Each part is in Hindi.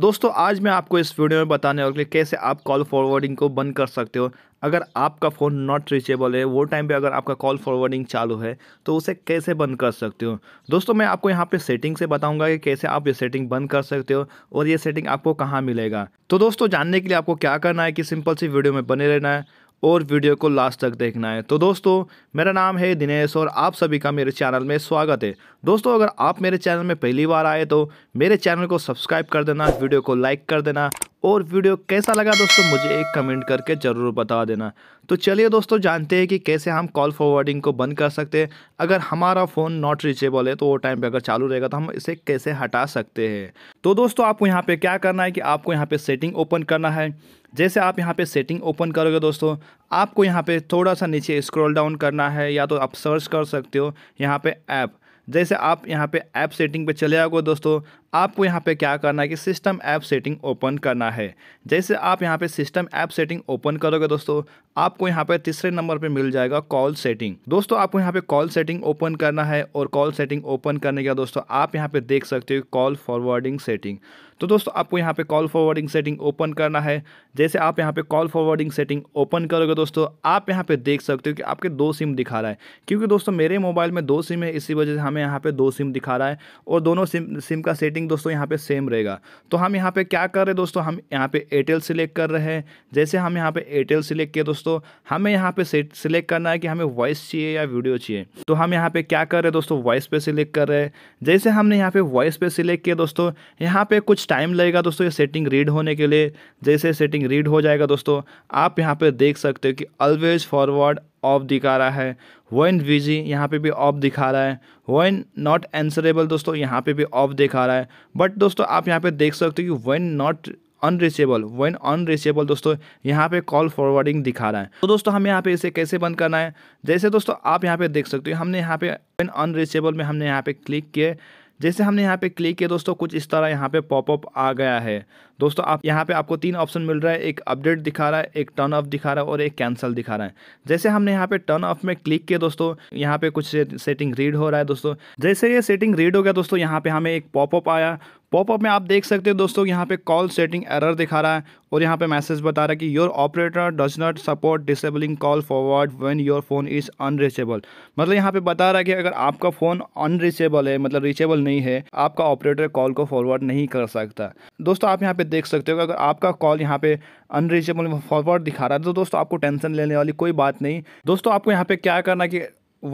दोस्तों आज मैं आपको इस वीडियो में बताने वाला कैसे आप कॉल फॉरवर्डिंग को बंद कर सकते हो अगर आपका फ़ोन नॉट रीचेबल है वो टाइम पे अगर आपका कॉल फॉरवर्डिंग चालू है तो उसे कैसे बंद कर सकते हो दोस्तों मैं आपको यहाँ पे सेटिंग से बताऊंगा कि कैसे आप ये सेटिंग बंद कर सकते हो और ये सेटिंग आपको कहाँ मिलेगा तो दोस्तों जानने के लिए आपको क्या करना है कि सिंपल सी वीडियो में बने रहना है और वीडियो को लास्ट तक देखना है तो दोस्तों मेरा नाम है दिनेश और आप सभी का मेरे चैनल में स्वागत है दोस्तों अगर आप मेरे चैनल में पहली बार आए तो मेरे चैनल को सब्सक्राइब कर देना वीडियो को लाइक कर देना और वीडियो कैसा लगा दोस्तों मुझे एक कमेंट करके ज़रूर बता देना तो चलिए दोस्तों जानते हैं कि कैसे हम कॉल फॉरवर्डिंग को बंद कर सकते हैं अगर हमारा फ़ोन नॉट रीचेबल है तो वो टाइम पे अगर चालू रहेगा तो हम इसे कैसे हटा सकते हैं तो दोस्तों आपको यहाँ पे क्या करना है कि आपको यहाँ पे सेटिंग ओपन करना है जैसे आप यहाँ पे सेटिंग ओपन करोगे दोस्तों आपको यहाँ पे थोड़ा सा नीचे स्क्रॉल डाउन करना है या तो आप सर्च कर सकते हो यहाँ पे ऐप जैसे आप यहाँ पे ऐप सेटिंग पे चले आओगे दोस्तों आपको यहाँ पे क्या करना है कि सिस्टम ऐप सेटिंग ओपन करना है जैसे आप यहाँ पे सिस्टम ऐप सेटिंग ओपन करोगे दोस्तों आपको यहाँ पे तीसरे नंबर पे मिल जाएगा कॉल सेटिंग दोस्तों आपको यहाँ पे कॉल सेटिंग ओपन करना है और कॉल सेटिंग ओपन करने के बाद दोस्तों आप यहाँ पे देख सकते हो कॉल फॉरवर्डिंग सेटिंग तो दोस्तों आपको यहाँ पे कॉल फॉरवर्डिंग सेटिंग ओपन करना है जैसे आप यहाँ पे कॉल फॉरवर्डिंग सेटिंग ओपन करोगे दोस्तों आप यहाँ पे देख सकते हो कि आपके दो सिम दिखा रहा है क्योंकि दोस्तों मेरे मोबाइल में दो सिम है इसी वजह से हमें यहाँ पे दो सिम दिखा रहा है और दोनों सिम सिम का सेटिंग दोस्तों यहाँ पे सेम रहेगा तो हम यहाँ पे क्या कर रहे हैं दोस्तों हम यहाँ पे एयरटेल सिलेक्ट कर रहे हैं जैसे हम यहाँ पे एयरटेल सिलेक्ट किए दोस्तों हमें यहाँ पे सिलेक्ट करना है कि हमें वॉइस चाहिए या वीडियो चाहिए तो हम यहाँ पे क्या कर रहे हैं दोस्तों वॉइस पे सिलेक्ट कर रहे हैं जैसे हमने यहाँ पे वॉइस पे सिलेक्ट किया दोस्तों यहाँ पे कुछ टाइम लगेगा दोस्तों ये सेटिंग रीड होने के लिए जैसे सेटिंग रीड हो जाएगा दोस्तों आप यहाँ पे देख सकते हो कि ऑलवेज फॉरवर्ड ऑफ दिखा रहा है वन विजी यहाँ पे भी ऑफ दिखा रहा है वन नॉट एंसरेबल दोस्तों यहाँ पे भी ऑफ दिखा रहा है बट दोस्तों आप यहाँ पे देख सकते हो कि when not unreachable when unreachable दोस्तों यहाँ पे कॉल फॉरवर्डिंग दिखा रहा है तो दोस्तों हमें यहाँ पे इसे कैसे बंद करना है जैसे दोस्तों आप यहाँ पे देख सकते हो हमने यहाँ पे वेन अनरीचेबल में हमने यहाँ पे क्लिक किए जैसे हमने यहाँ पे क्लिक किया दोस्तों कुछ इस तरह यहाँ पे पॉपअप आ गया है दोस्तों आप यहाँ पे आपको तीन ऑप्शन मिल रहा है एक अपडेट दिखा रहा है एक टर्न ऑफ दिखा रहा है और एक कैंसिल दिखा रहा है जैसे हमने यहाँ पे टर्न ऑफ में क्लिक किया दोस्तों यहाँ पे कुछ सेटिंग रीड हो रहा है दोस्तों जैसे ये सेटिंग रीड हो गया दोस्तों यहाँ पे हमें एक पॉपअप आया पॉपअप में आप देख सकते हो दोस्तों यहाँ पे कॉल सेटिंग एरर दिखा रहा है और यहाँ पे मैसेज बता रहा है कि your operator does not support disabling call forward when your phone is unreachable मतलब यहाँ पे बता रहा है कि अगर आपका फ़ोन अनरीचेबल है मतलब रीचेबल नहीं है आपका ऑपरेटर कॉल को फॉरवर्ड नहीं कर सकता दोस्तों आप यहाँ पे देख सकते हो अगर आपका कॉल यहाँ पे अनरीचेबल फॉरवर्ड दिखा रहा है तो दोस्तों आपको टेंशन लेने वाली कोई बात नहीं दोस्तों आपको यहाँ पे क्या करना कि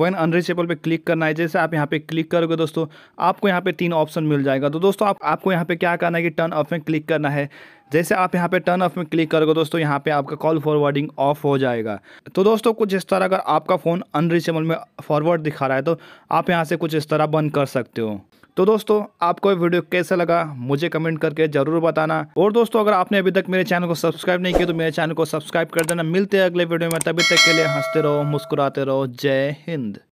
वन अनरीचेबल पे क्लिक करना है जैसे आप यहाँ पे क्लिक करोगे दोस्तों आपको यहाँ पे तीन ऑप्शन मिल जाएगा तो दोस्तों आप आपको यहाँ पे क्या करना है कि टर्न ऑफ में क्लिक करना है जैसे आप यहाँ पे टर्न ऑफ में क्लिक करोगे दोस्तों यहाँ पे आपका कॉल फॉरवर्डिंग ऑफ हो जाएगा तो दोस्तों कुछ इस तरह अगर आपका फ़ोन अनरीचेबल में फॉरवर्ड दिखा रहा है तो आप यहाँ से कुछ इस तरह बंद कर सकते हो तो दोस्तों आपको ये वीडियो कैसा लगा मुझे कमेंट करके जरूर बताना और दोस्तों अगर आपने अभी तक मेरे चैनल को सब्सक्राइब नहीं किया तो मेरे चैनल को सब्सक्राइब कर देना मिलते हैं अगले वीडियो में तभी तक के लिए हंसते रहो मुस्कुराते रहो जय हिंद